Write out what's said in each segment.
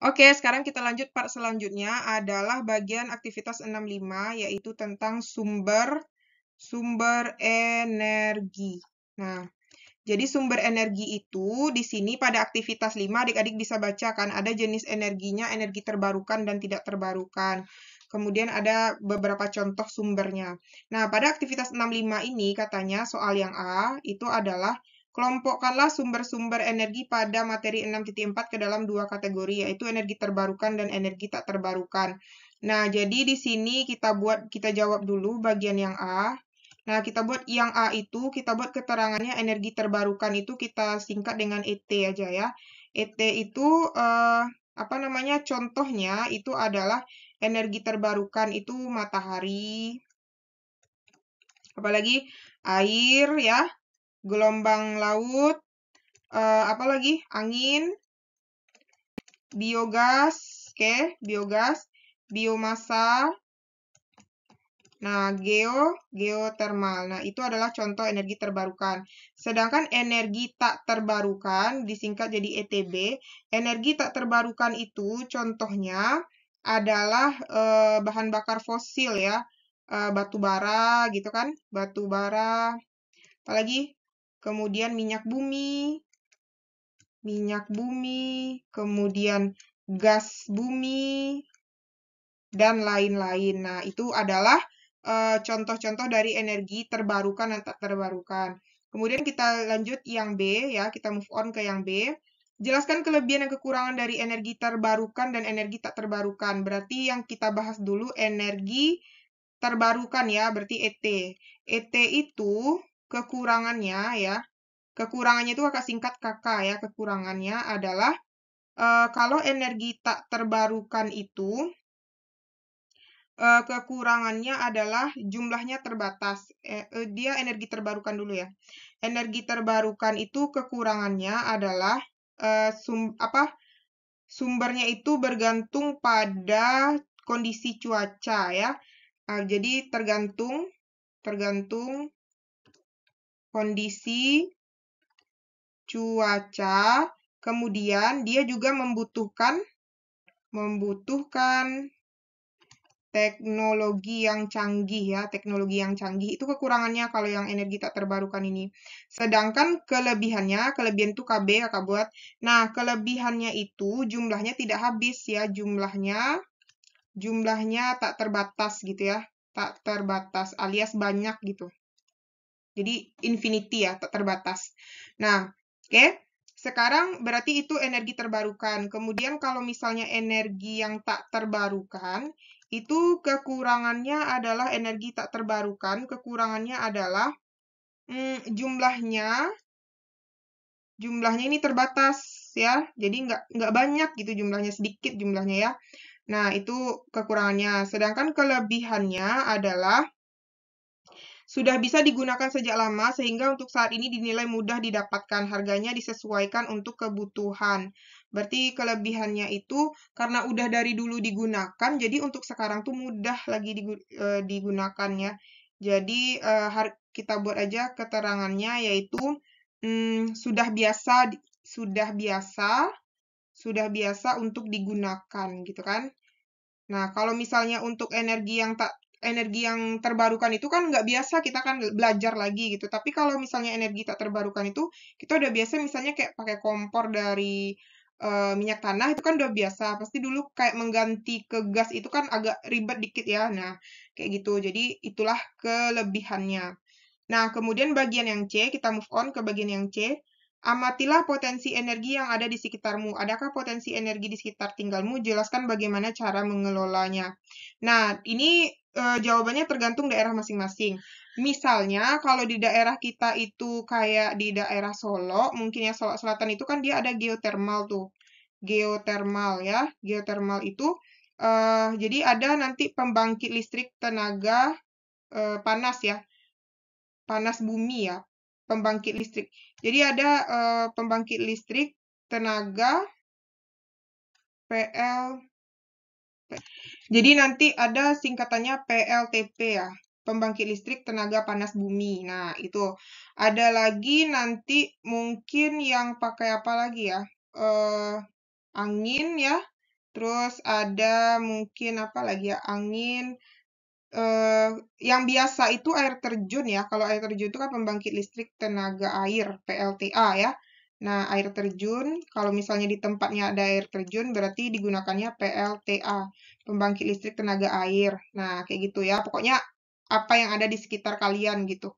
Oke, sekarang kita lanjut part selanjutnya adalah bagian aktivitas 65 yaitu tentang sumber sumber energi. Nah, jadi sumber energi itu di sini pada aktivitas 5 adik-adik bisa baca kan ada jenis energinya, energi terbarukan dan tidak terbarukan. Kemudian ada beberapa contoh sumbernya. Nah, pada aktivitas 65 ini katanya soal yang A itu adalah Kelompokkanlah sumber-sumber energi pada materi 6.4 ke dalam dua kategori, yaitu energi terbarukan dan energi tak terbarukan. Nah, jadi di sini kita buat, kita jawab dulu bagian yang A. Nah, kita buat yang A itu, kita buat keterangannya energi terbarukan itu kita singkat dengan ET aja ya. ET itu, eh, apa namanya, contohnya itu adalah energi terbarukan itu matahari, apalagi air ya, gelombang laut, uh, apa lagi? Angin, biogas, oke, okay, biogas, biomasa. Nah, geo, geotermal. Nah, itu adalah contoh energi terbarukan. Sedangkan energi tak terbarukan disingkat jadi ETB. Energi tak terbarukan itu contohnya adalah uh, bahan bakar fosil ya, eh, batu bara gitu kan, batu bara, apalagi kemudian minyak bumi, minyak bumi, kemudian gas bumi, dan lain-lain. Nah, itu adalah eh, contoh-contoh uh, dari energi terbarukan dan tak terbarukan. Kemudian kita lanjut yang B ya, kita move on ke yang B. Jelaskan kelebihan dan kekurangan dari energi terbarukan dan energi tak terbarukan. Berarti yang kita bahas dulu energi terbarukan ya, berarti ET. ET itu kekurangannya ya. Kekurangannya itu kakak singkat kakak ya. Kekurangannya adalah e, kalau energi tak terbarukan itu e, kekurangannya adalah jumlahnya terbatas. E, dia energi terbarukan dulu ya. Energi terbarukan itu kekurangannya adalah e, sum apa sumbernya itu bergantung pada kondisi cuaca ya. Nah, jadi tergantung tergantung kondisi cuaca, kemudian dia juga membutuhkan membutuhkan teknologi yang canggih ya, teknologi yang canggih itu kekurangannya kalau yang energi tak terbarukan ini. Sedangkan kelebihannya, kelebihan itu KB ya, kak buat. Nah, kelebihannya itu jumlahnya tidak habis ya, jumlahnya jumlahnya tak terbatas gitu ya, tak terbatas alias banyak gitu. Jadi infinity ya, tak terbatas. Nah, oke. Okay. Sekarang berarti itu energi terbarukan. Kemudian kalau misalnya energi yang tak terbarukan, itu kekurangannya adalah energi tak terbarukan, kekurangannya adalah hmm, jumlahnya jumlahnya ini terbatas ya. Jadi nggak nggak banyak gitu jumlahnya sedikit jumlahnya ya. Nah, itu kekurangannya. Sedangkan kelebihannya adalah sudah bisa digunakan sejak lama sehingga untuk saat ini dinilai mudah didapatkan. Harganya disesuaikan untuk kebutuhan. Berarti kelebihannya itu karena udah dari dulu digunakan, jadi untuk sekarang tuh mudah lagi e, digunakannya. Jadi e, kita buat aja keterangannya yaitu hmm, sudah biasa sudah biasa sudah biasa untuk digunakan gitu kan. Nah, kalau misalnya untuk energi yang tak energi yang terbarukan itu kan nggak biasa kita kan belajar lagi gitu. Tapi kalau misalnya energi tak terbarukan itu kita udah biasa misalnya kayak pakai kompor dari uh, minyak tanah itu kan udah biasa. Pasti dulu kayak mengganti ke gas itu kan agak ribet dikit ya. Nah, kayak gitu. Jadi itulah kelebihannya. Nah, kemudian bagian yang C, kita move on ke bagian yang C. Amatilah potensi energi yang ada di sekitarmu. Adakah potensi energi di sekitar tinggalmu? Jelaskan bagaimana cara mengelolanya. Nah, ini Eh, jawabannya tergantung daerah masing-masing. Misalnya kalau di daerah kita itu kayak di daerah Solo, mungkin ya Solo Selatan itu kan dia ada geotermal tuh. Geotermal ya, geotermal itu uh, jadi ada nanti pembangkit listrik tenaga uh, panas ya, panas bumi ya, pembangkit listrik. Jadi ada uh, pembangkit listrik tenaga PL jadi nanti ada singkatannya PLTP ya, pembangkit listrik tenaga panas bumi. Nah, itu. Ada lagi nanti mungkin yang pakai apa lagi ya? Eh, angin ya. Terus ada mungkin apa lagi ya? Angin. Eh, yang biasa itu air terjun ya. Kalau air terjun itu kan pembangkit listrik tenaga air, PLTA ya. Nah, air terjun, kalau misalnya di tempatnya ada air terjun, berarti digunakannya PLTA, pembangkit listrik tenaga air. Nah, kayak gitu ya. Pokoknya apa yang ada di sekitar kalian gitu.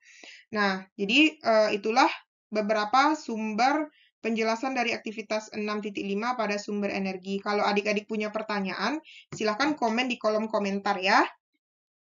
Nah, jadi uh, itulah beberapa sumber penjelasan dari aktivitas 6.5 pada sumber energi. Kalau adik-adik punya pertanyaan, silahkan komen di kolom komentar ya.